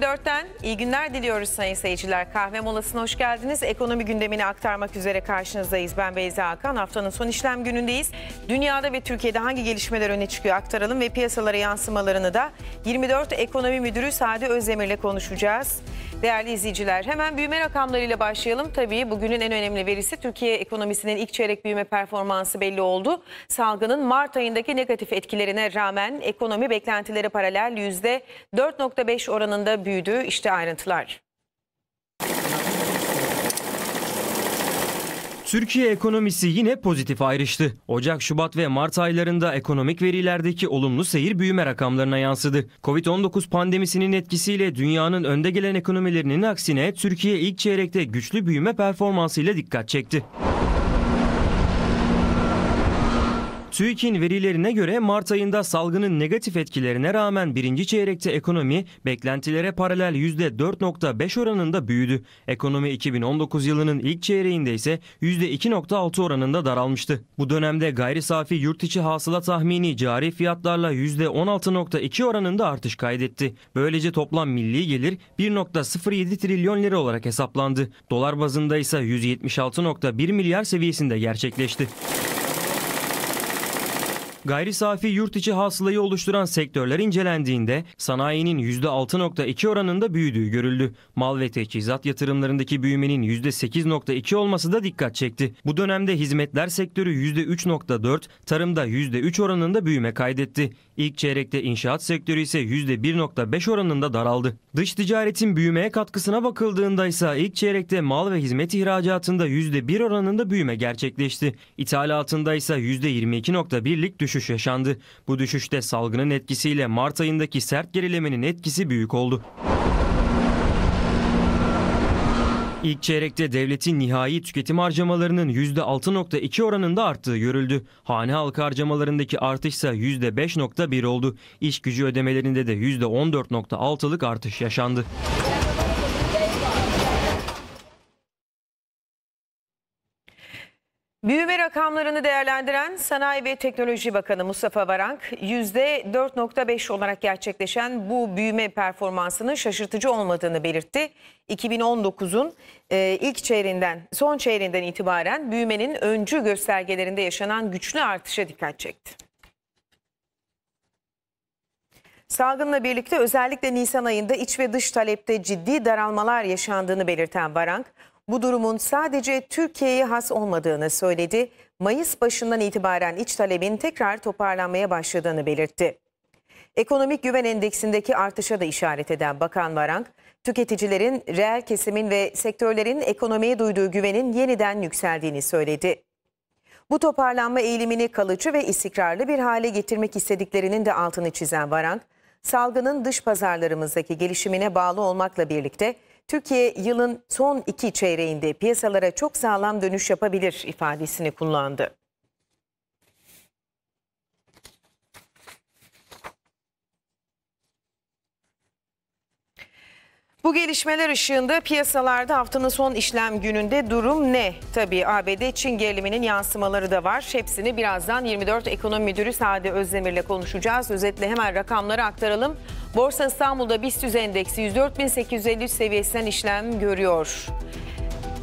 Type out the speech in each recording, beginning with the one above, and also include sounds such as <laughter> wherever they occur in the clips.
24'ten iyi günler diliyoruz sayın seyirciler. Kahve molasına hoş geldiniz. Ekonomi gündemini aktarmak üzere karşınızdayız. Ben Beyza Akan Haftanın son işlem günündeyiz. Dünyada ve Türkiye'de hangi gelişmeler öne çıkıyor aktaralım ve piyasalara yansımalarını da 24 Ekonomi Müdürü Sadi ile konuşacağız. Değerli izleyiciler hemen büyüme rakamlarıyla başlayalım. Tabii bugünün en önemli verisi Türkiye ekonomisinin ilk çeyrek büyüme performansı belli oldu. Salgının Mart ayındaki negatif etkilerine rağmen ekonomi beklentileri paralel %4.5 oranında büyüdü. İşte ayrıntılar. Türkiye ekonomisi yine pozitif ayrıştı. Ocak, Şubat ve Mart aylarında ekonomik verilerdeki olumlu seyir büyüme rakamlarına yansıdı. Covid-19 pandemisinin etkisiyle dünyanın önde gelen ekonomilerinin aksine Türkiye ilk çeyrekte güçlü büyüme performansıyla dikkat çekti. TÜİK'in verilerine göre Mart ayında salgının negatif etkilerine rağmen birinci çeyrekte ekonomi beklentilere paralel %4.5 oranında büyüdü. Ekonomi 2019 yılının ilk çeyreğinde ise %2.6 oranında daralmıştı. Bu dönemde gayri safi yurt içi hasıla tahmini cari fiyatlarla %16.2 oranında artış kaydetti. Böylece toplam milli gelir 1.07 trilyon lira olarak hesaplandı. Dolar bazında ise 176.1 milyar seviyesinde gerçekleşti. Gayri safi yurt içi hasılayı oluşturan sektörler incelendiğinde sanayinin %6.2 oranında büyüdüğü görüldü. Mal ve teçhizat yatırımlarındaki büyümenin %8.2 olması da dikkat çekti. Bu dönemde hizmetler sektörü %3.4, tarımda %3 oranında büyüme kaydetti. İlk çeyrekte inşaat sektörü ise %1.5 oranında daraldı. Dış ticaretin büyümeye katkısına bakıldığında ise ilk çeyrekte mal ve hizmet ihracatında %1 oranında büyüme gerçekleşti. İthalatında ise %22.1'lik düşüş yaşandı. Bu düşüşte salgının etkisiyle Mart ayındaki sert gerilemenin etkisi büyük oldu. İlk çeyrekte devletin nihai tüketim harcamalarının %6.2 oranında arttığı görüldü. Hane halkı harcamalarındaki artış ise %5.1 oldu. İş gücü ödemelerinde de %14.6'lık artış yaşandı. Büyüme rakamlarını değerlendiren Sanayi ve Teknoloji Bakanı Mustafa Varank, %4.5 olarak gerçekleşen bu büyüme performansının şaşırtıcı olmadığını belirtti. 2019'un e, ilk çeyreğinden, son çeyreğinden itibaren büyümenin öncü göstergelerinde yaşanan güçlü artışa dikkat çekti. Salgınla birlikte özellikle Nisan ayında iç ve dış talepte ciddi daralmalar yaşandığını belirten Varank, bu durumun sadece Türkiye'ye has olmadığını söyledi. Mayıs başından itibaren iç talebin tekrar toparlanmaya başladığını belirtti. Ekonomik güven endeksindeki artışa da işaret eden Bakan Varank, tüketicilerin, reel kesimin ve sektörlerin ekonomiye duyduğu güvenin yeniden yükseldiğini söyledi. Bu toparlanma eğilimini kalıcı ve istikrarlı bir hale getirmek istediklerinin de altını çizen Varank, salgının dış pazarlarımızdaki gelişimine bağlı olmakla birlikte Türkiye yılın son iki çeyreğinde piyasalara çok sağlam dönüş yapabilir ifadesini kullandı. Bu gelişmeler ışığında piyasalarda haftanın son işlem gününde durum ne? Tabii ABD-Çin geriliminin yansımaları da var. Hepsini birazdan 24 Ekonomi Müdürü Sade Özdemir ile konuşacağız. Özetle hemen rakamları aktaralım. Borsa İstanbul'da BIST endeksi 104.853 seviyesinden işlem görüyor.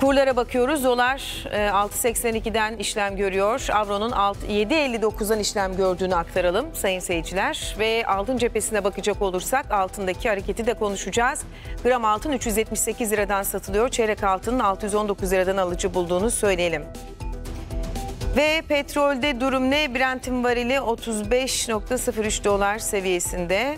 Kurlara bakıyoruz. Dolar 6.82'den e, işlem görüyor. Avronun 7.59'dan işlem gördüğünü aktaralım sayın seyirciler. Ve altın cephesine bakacak olursak altındaki hareketi de konuşacağız. Gram altın 378 liradan satılıyor. Çeyrek altının 619 liradan alıcı bulduğunu söyleyelim. Ve petrolde durum ne? Brent'in varili 35.03 dolar seviyesinde.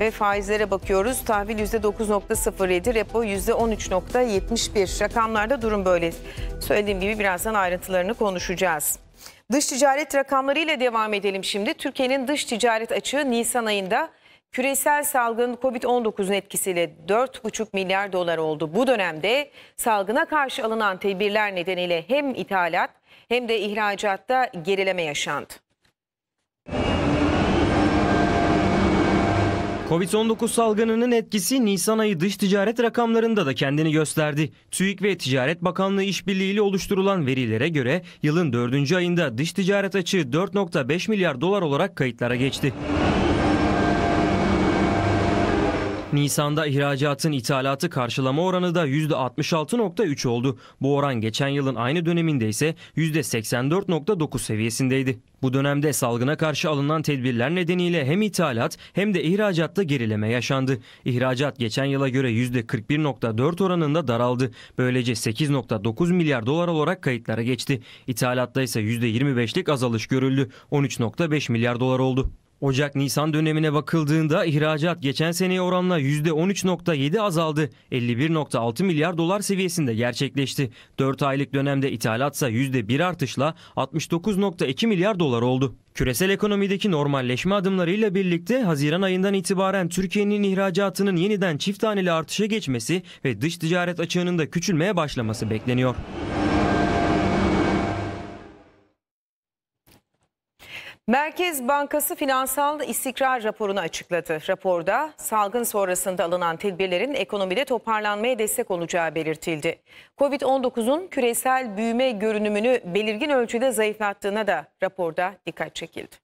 Ve faizlere bakıyoruz. Tahvil %9.07, repo %13.71. Rakamlarda durum böyle. Söylediğim gibi birazdan ayrıntılarını konuşacağız. Dış ticaret rakamlarıyla devam edelim şimdi. Türkiye'nin dış ticaret açığı Nisan ayında küresel salgın COVID-19'un etkisiyle 4,5 milyar dolar oldu. Bu dönemde salgına karşı alınan tedbirler nedeniyle hem ithalat hem de ihracatta gerileme yaşandı. Covid-19 salgınının etkisi Nisan ayı dış ticaret rakamlarında da kendini gösterdi. TÜİK ve Ticaret Bakanlığı işbirliğiyle oluşturulan verilere göre yılın 4. ayında dış ticaret açığı 4.5 milyar dolar olarak kayıtlara geçti. Nisan'da ihracatın ithalatı karşılama oranı da %66.3 oldu. Bu oran geçen yılın aynı döneminde ise %84.9 seviyesindeydi. Bu dönemde salgına karşı alınan tedbirler nedeniyle hem ithalat hem de ihracatta gerileme yaşandı. İhracat geçen yıla göre %41.4 oranında daraldı. Böylece 8.9 milyar dolar olarak kayıtlara geçti. İthalatta ise %25'lik azalış görüldü. 13.5 milyar dolar oldu. Ocak-Nisan dönemine bakıldığında ihracat geçen seneye oranla %13.7 azaldı. 51.6 milyar dolar seviyesinde gerçekleşti. 4 aylık dönemde ithalatsa %1 artışla 69.2 milyar dolar oldu. Küresel ekonomideki normalleşme adımlarıyla birlikte Haziran ayından itibaren Türkiye'nin ihracatının yeniden çift taneli artışa geçmesi ve dış ticaret açığının da küçülmeye başlaması bekleniyor. Merkez Bankası finansal istikrar raporunu açıkladı. Raporda salgın sonrasında alınan tedbirlerin ekonomide toparlanmaya destek olacağı belirtildi. Covid-19'un küresel büyüme görünümünü belirgin ölçüde zayıflattığına da raporda dikkat çekildi.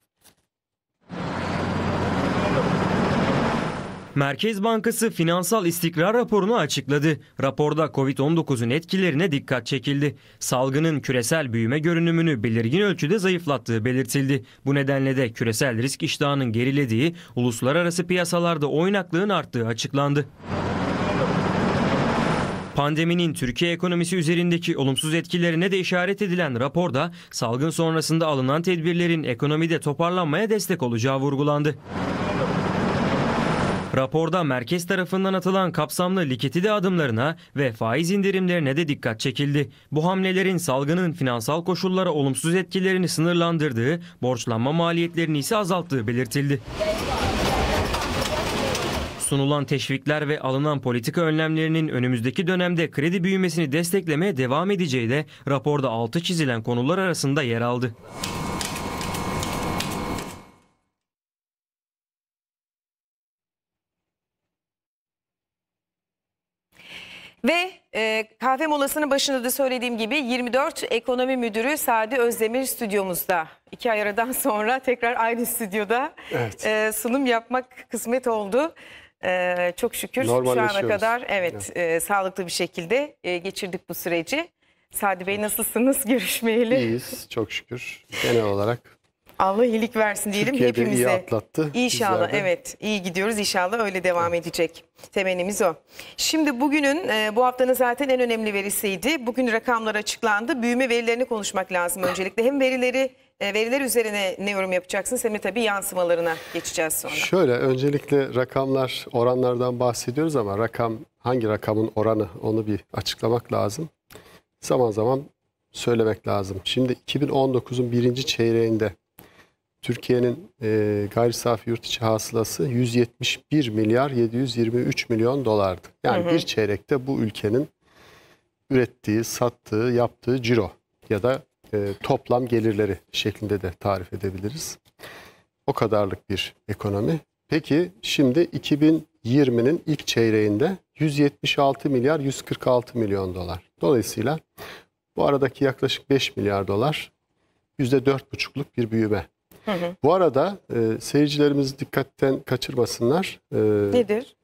Merkez Bankası finansal istikrar raporunu açıkladı. Raporda Covid-19'un etkilerine dikkat çekildi. Salgının küresel büyüme görünümünü belirgin ölçüde zayıflattığı belirtildi. Bu nedenle de küresel risk iştahının gerilediği, uluslararası piyasalarda oynaklığın arttığı açıklandı. Pandeminin Türkiye ekonomisi üzerindeki olumsuz etkilerine de işaret edilen raporda salgın sonrasında alınan tedbirlerin ekonomide toparlanmaya destek olacağı vurgulandı. Raporda merkez tarafından atılan kapsamlı likidite adımlarına ve faiz indirimlerine de dikkat çekildi. Bu hamlelerin salgının finansal koşullara olumsuz etkilerini sınırlandırdığı, borçlanma maliyetlerini ise azalttığı belirtildi sunulan teşvikler ve alınan politika önlemlerinin önümüzdeki dönemde kredi büyümesini desteklemeye devam edeceği de raporda altı çizilen konular arasında yer aldı. Ve e, kahve molasının başında da söylediğim gibi 24 ekonomi müdürü Sadi Özdemir stüdyomuzda. İki ay aradan <laughs> sonra tekrar aynı stüdyoda evet. e, sunum yapmak kısmet oldu. E, çok şükür şu ana kadar evet yani. e, sağlıklı bir şekilde e, geçirdik bu süreci. Sadi Bey nasılsınız <laughs> görüşmeyeli? İyiyiz çok şükür genel olarak. Allah iyilik versin diyelim Türkiye hepimize. iyi atlattı. İnşallah bizlerden. evet iyi gidiyoruz inşallah öyle devam evet. edecek. Temennimiz o. Şimdi bugünün e, bu haftanın zaten en önemli verisiydi. Bugün rakamlar açıklandı. Büyüme verilerini konuşmak lazım öncelikle. Hem verileri e, veriler üzerine ne yorum yapacaksınız hem de tabii yansımalarına geçeceğiz sonra. Şöyle öncelikle rakamlar oranlardan bahsediyoruz ama rakam hangi rakamın oranı onu bir açıklamak lazım. Zaman zaman söylemek lazım. Şimdi 2019'un birinci çeyreğinde Türkiye'nin e, gayri safi yurt içi hasılası 171 milyar 723 milyon dolardı. Yani hı hı. bir çeyrekte bu ülkenin ürettiği, sattığı, yaptığı ciro ya da e, toplam gelirleri şeklinde de tarif edebiliriz. O kadarlık bir ekonomi. Peki şimdi 2020'nin ilk çeyreğinde 176 milyar 146 milyon dolar. Dolayısıyla bu aradaki yaklaşık 5 milyar dolar %4,5'luk bir büyüme Hı Bu arada e, seyircilerimiz dikkatten kaçırmasınlar. E, Nedir?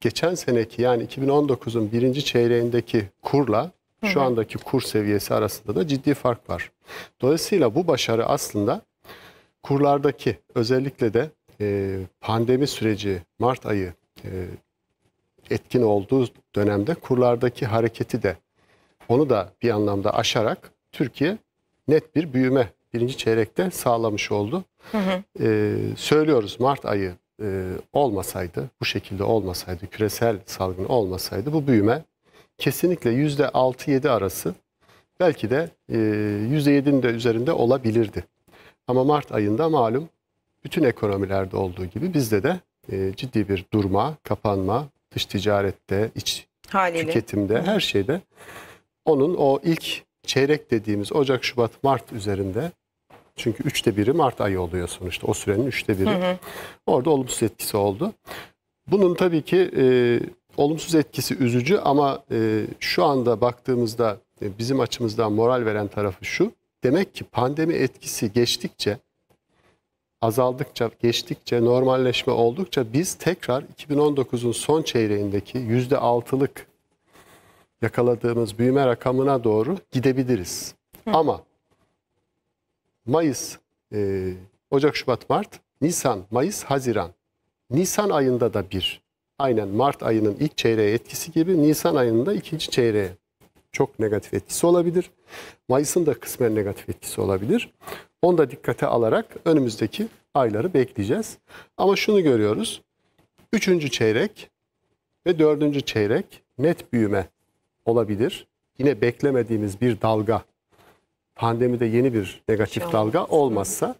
Geçen seneki yani 2019'un birinci çeyreğindeki kurla şu andaki kur seviyesi arasında da ciddi fark var. Dolayısıyla bu başarı aslında kurlardaki özellikle de e, pandemi süreci Mart ayı e, etkin olduğu dönemde kurlardaki hareketi de onu da bir anlamda aşarak Türkiye net bir büyüme birinci çeyrekte sağlamış oldu. Hı hı. E, söylüyoruz Mart ayı e, olmasaydı, bu şekilde olmasaydı, küresel salgın olmasaydı bu büyüme kesinlikle %6-7 arası belki de e, %7'nin de üzerinde olabilirdi. Ama Mart ayında malum bütün ekonomilerde olduğu gibi bizde de e, ciddi bir durma, kapanma, dış ticarette, iç Haliyle. tüketimde, her şeyde onun o ilk çeyrek dediğimiz Ocak, Şubat, Mart üzerinde çünkü üçte biri Mart ayı oluyor sonuçta. O sürenin üçte biri. Hı hı. Orada olumsuz etkisi oldu. Bunun tabii ki e, olumsuz etkisi üzücü ama e, şu anda baktığımızda e, bizim açımızdan moral veren tarafı şu. Demek ki pandemi etkisi geçtikçe, azaldıkça, geçtikçe, normalleşme oldukça biz tekrar 2019'un son çeyreğindeki %6'lık yakaladığımız büyüme rakamına doğru gidebiliriz. Hı. Ama Mayıs, e, Ocak, Şubat, Mart, Nisan, Mayıs, Haziran. Nisan ayında da bir. Aynen Mart ayının ilk çeyreğe etkisi gibi Nisan ayında ikinci çeyreğe çok negatif etkisi olabilir. Mayıs'ın da kısmen negatif etkisi olabilir. Onu da dikkate alarak önümüzdeki ayları bekleyeceğiz. Ama şunu görüyoruz. Üçüncü çeyrek ve dördüncü çeyrek net büyüme olabilir. Yine beklemediğimiz bir dalga pandemide yeni bir negatif dalga olmazsa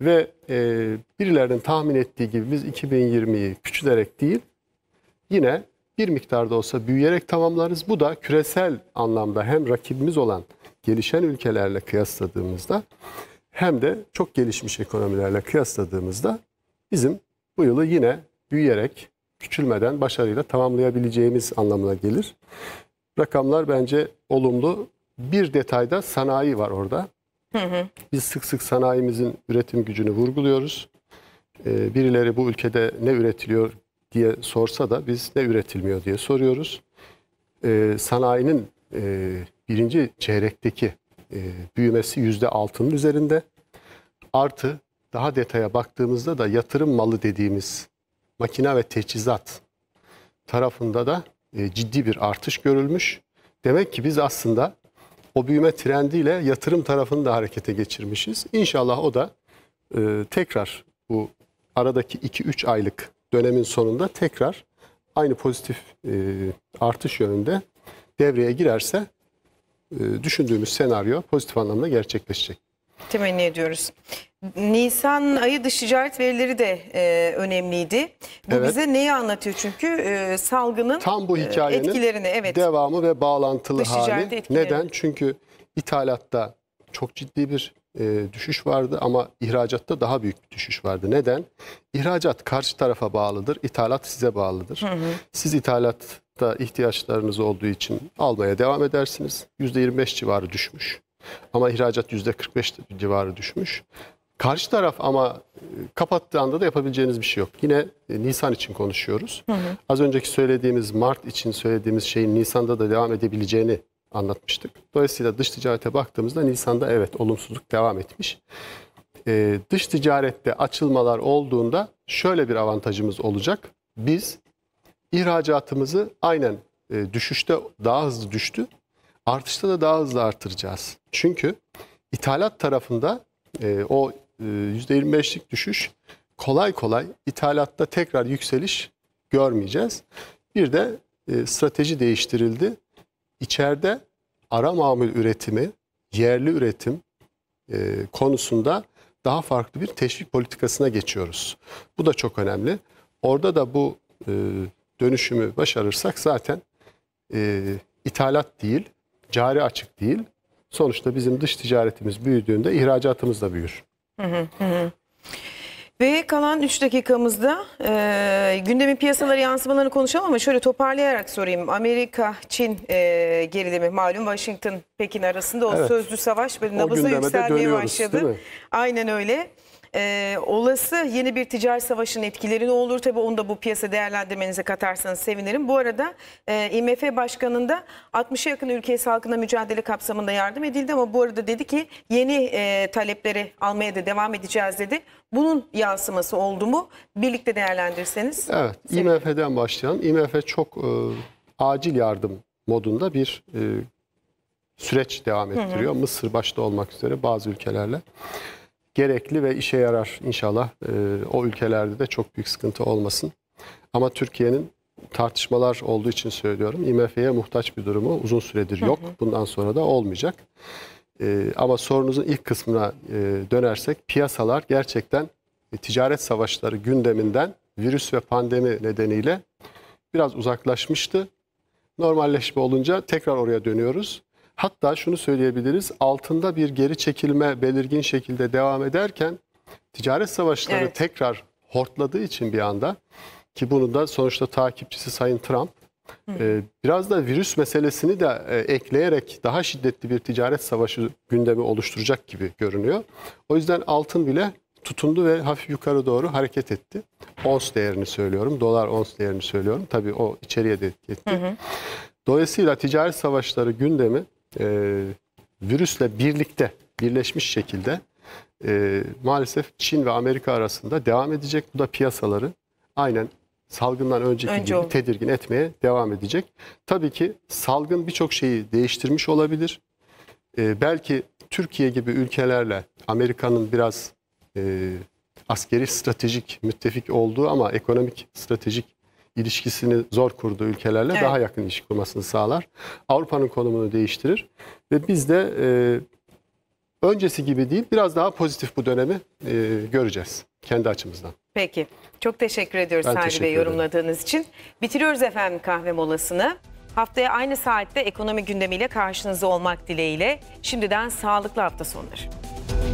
ve e, birilerinin tahmin ettiği gibi biz 2020'yi küçülerek değil yine bir miktarda olsa büyüyerek tamamlarız. Bu da küresel anlamda hem rakibimiz olan gelişen ülkelerle kıyasladığımızda hem de çok gelişmiş ekonomilerle kıyasladığımızda bizim bu yılı yine büyüyerek küçülmeden başarıyla tamamlayabileceğimiz anlamına gelir. Rakamlar bence olumlu bir detayda sanayi var orada. Hı hı. Biz sık sık sanayimizin üretim gücünü vurguluyoruz. Ee, birileri bu ülkede ne üretiliyor diye sorsa da biz ne üretilmiyor diye soruyoruz. Ee, sanayinin e, birinci çeyrekteki e, büyümesi yüzde altının üzerinde. Artı daha detaya baktığımızda da yatırım malı dediğimiz makina ve teçhizat tarafında da e, ciddi bir artış görülmüş. Demek ki biz aslında o büyüme trendiyle yatırım tarafını da harekete geçirmişiz. İnşallah o da e, tekrar bu aradaki 2-3 aylık dönemin sonunda tekrar aynı pozitif e, artış yönünde devreye girerse e, düşündüğümüz senaryo pozitif anlamda gerçekleşecek. Temenni ediyoruz. Nisan ayı dış ticaret verileri de e, önemliydi. Bu evet. bize neyi anlatıyor? Çünkü e, salgının Tam bu e, hikayenin etkilerini, evet. devamı ve bağlantılı dış hali. Etkileri. Neden? Çünkü ithalatta çok ciddi bir e, düşüş vardı ama ihracatta daha büyük bir düşüş vardı. Neden? İhracat karşı tarafa bağlıdır, ithalat size bağlıdır. Hı hı. Siz ithalatta ihtiyaçlarınız olduğu için almaya devam edersiniz. %25 civarı düşmüş. Ama ihracat %45 civarı düşmüş. Karşı taraf ama e, kapattığı anda da yapabileceğiniz bir şey yok. Yine e, Nisan için konuşuyoruz. Hı hı. Az önceki söylediğimiz Mart için söylediğimiz şeyin Nisan'da da devam edebileceğini anlatmıştık. Dolayısıyla dış ticarete baktığımızda Nisan'da evet olumsuzluk devam etmiş. Ee, dış ticarette açılmalar olduğunda şöyle bir avantajımız olacak. Biz ihracatımızı aynen e, düşüşte daha hızlı düştü Artışta da daha hızlı artıracağız. Çünkü ithalat tarafında e, o e, %25'lik düşüş kolay kolay ithalatta tekrar yükseliş görmeyeceğiz. Bir de e, strateji değiştirildi. İçeride ara mamul üretimi, yerli üretim e, konusunda daha farklı bir teşvik politikasına geçiyoruz. Bu da çok önemli. Orada da bu e, dönüşümü başarırsak zaten e, ithalat değil, cari açık değil. Sonuçta bizim dış ticaretimiz büyüdüğünde ihracatımız da büyür. Ve kalan 3 dakikamızda e, gündemin piyasaları yansımalarını konuşalım ama şöyle toparlayarak sorayım. Amerika-Çin e, gerilimi malum Washington-Pekin arasında o evet. sözlü savaş böyle nabıza yükselmeye başladı. Aynen öyle. E, olası yeni bir ticaret savaşının etkileri ne olur? Tabii onu da bu piyasa değerlendirmenize katarsanız sevinirim. Bu arada e, IMF Başkanı'nda 60'a yakın ülkeye salgına mücadele kapsamında yardım edildi ama bu arada dedi ki yeni e, talepleri almaya da devam edeceğiz dedi. Bunun yansıması oldu mu? Birlikte değerlendirseniz. Evet, sevinirim. IMF'den başlayalım. IMF çok e, acil yardım modunda bir e, süreç devam ettiriyor. Hı hı. Mısır başta olmak üzere bazı ülkelerle gerekli ve işe yarar inşallah. Ee, o ülkelerde de çok büyük sıkıntı olmasın. Ama Türkiye'nin tartışmalar olduğu için söylüyorum. IMF'ye muhtaç bir durumu uzun süredir yok. Bundan sonra da olmayacak. Ee, ama sorunuzun ilk kısmına e, dönersek piyasalar gerçekten e, ticaret savaşları gündeminden virüs ve pandemi nedeniyle biraz uzaklaşmıştı. Normalleşme olunca tekrar oraya dönüyoruz. Hatta şunu söyleyebiliriz altında bir geri çekilme belirgin şekilde devam ederken ticaret savaşları evet. tekrar hortladığı için bir anda ki bunu da sonuçta takipçisi Sayın Trump e, biraz da virüs meselesini de e, ekleyerek daha şiddetli bir ticaret savaşı gündemi oluşturacak gibi görünüyor. O yüzden altın bile tutundu ve hafif yukarı doğru hareket etti. Ons değerini söylüyorum, dolar ons değerini söylüyorum. Tabii o içeriye de etti. Hı hı. Dolayısıyla ticaret savaşları gündemi e, virüsle birlikte birleşmiş şekilde e, maalesef Çin ve Amerika arasında devam edecek. Bu da piyasaları aynen salgından önceki Önce gibi tedirgin etmeye devam edecek. Tabii ki salgın birçok şeyi değiştirmiş olabilir. E, belki Türkiye gibi ülkelerle Amerika'nın biraz e, askeri stratejik müttefik olduğu ama ekonomik stratejik ilişkisini zor kurduğu ülkelerle evet. daha yakın ilişki kurmasını sağlar. Avrupa'nın konumunu değiştirir ve biz de e, öncesi gibi değil biraz daha pozitif bu dönemi e, göreceğiz kendi açımızdan. Peki. Çok teşekkür ediyoruz ben Sadi teşekkür Bey yorumladığınız için. Bitiriyoruz efendim kahve molasını. Haftaya aynı saatte ekonomi gündemiyle karşınızda olmak dileğiyle. Şimdiden sağlıklı hafta sonları.